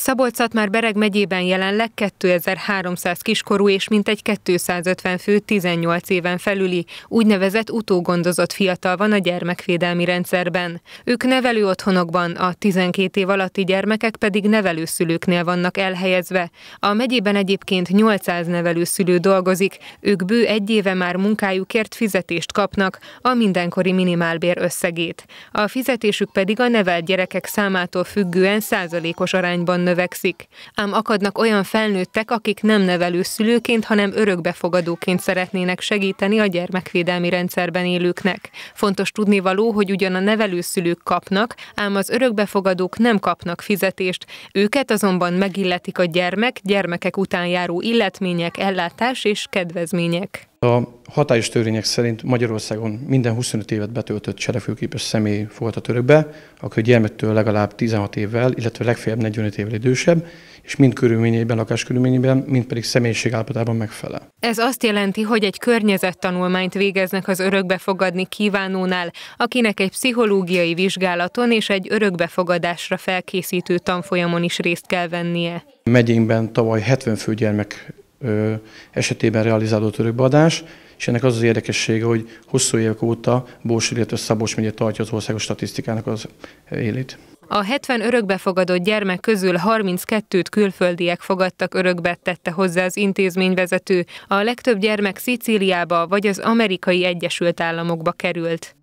szabolcs már Bereg megyében jelenleg 2300 kiskorú és mintegy 250 fő 18 éven felüli úgynevezett utógondozott fiatal van a gyermekvédelmi rendszerben. Ők nevelő otthonokban, a 12 év alatti gyermekek pedig nevelőszülőknél vannak elhelyezve. A megyében egyébként 800 nevelőszülő dolgozik, ők bő egy éve már munkájukért fizetést kapnak, a mindenkori minimálbér összegét. A fizetésük pedig a nevelt gyerekek számától függően százalékos arányban nő növekszik, ám akadnak olyan felnőttek, akik nem nevelő szülőként, hanem örökbefogadóként szeretnének segíteni a gyermekvédelmi rendszerben élőknek. Fontos tudnivaló, hogy ugyan a nevelőszülők kapnak, ám az örökbefogadók nem kapnak fizetést, őket azonban megilletik a gyermek, gyermekek után járó illetmények, ellátás és kedvezmények. A hatályos törvények szerint Magyarországon minden 25 évet betöltött cselekvőképes személy fogadhat örökbe, aki gyermektől legalább 16 évvel, illetve legfeljebb 45 évvel idősebb, és mind körülményeiben, lakáskörülményeiben, mind pedig személyiség állapotában megfelel. Ez azt jelenti, hogy egy környezettanulmányt végeznek az örökbefogadni kívánónál, akinek egy pszichológiai vizsgálaton és egy örökbefogadásra felkészítő tanfolyamon is részt kell vennie. Megyénkben tavaly 70 fő gyermek esetében realizálódott örökbeadás, és ennek az az érdekessége, hogy hosszú évek óta Bós, illetve Szabós megye tartja az országos statisztikának az élét. A 70 örökbefogadott gyermek közül 32-t külföldiek fogadtak örökbe, tette hozzá az intézményvezető. A legtöbb gyermek Szicíliába vagy az amerikai Egyesült Államokba került.